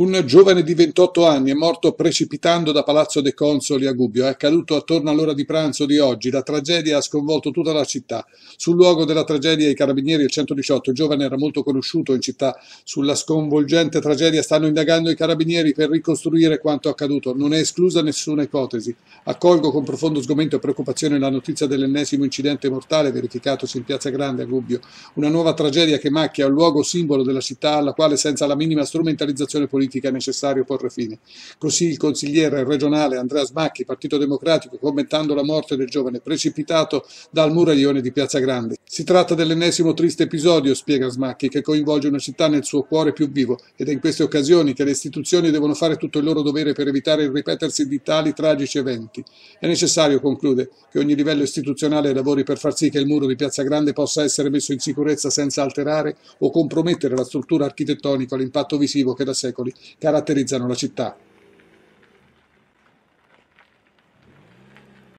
Un giovane di 28 anni è morto precipitando da Palazzo dei Consoli a Gubbio. È accaduto attorno all'ora di pranzo di oggi. La tragedia ha sconvolto tutta la città. Sul luogo della tragedia i carabinieri e il 118. Il giovane era molto conosciuto in città. Sulla sconvolgente tragedia stanno indagando i carabinieri per ricostruire quanto accaduto. Non è esclusa nessuna ipotesi. Accolgo con profondo sgomento e preoccupazione la notizia dell'ennesimo incidente mortale verificatosi in Piazza Grande a Gubbio. Una nuova tragedia che macchia un luogo simbolo della città alla quale senza la minima strumentalizzazione politica politica è necessario porre fine. Così il consigliere regionale Andrea Smacchi, Partito Democratico, commentando la morte del giovane precipitato dal muraglione di Piazza Grande. Si tratta dell'ennesimo triste episodio, spiega Smacchi, che coinvolge una città nel suo cuore più vivo ed è in queste occasioni che le istituzioni devono fare tutto il loro dovere per evitare il ripetersi di tali tragici eventi. È necessario, conclude, che ogni livello istituzionale lavori per far sì che il muro di Piazza Grande possa essere messo in sicurezza senza alterare o compromettere la struttura architettonica all'impatto visivo che da secoli caratterizzano la città.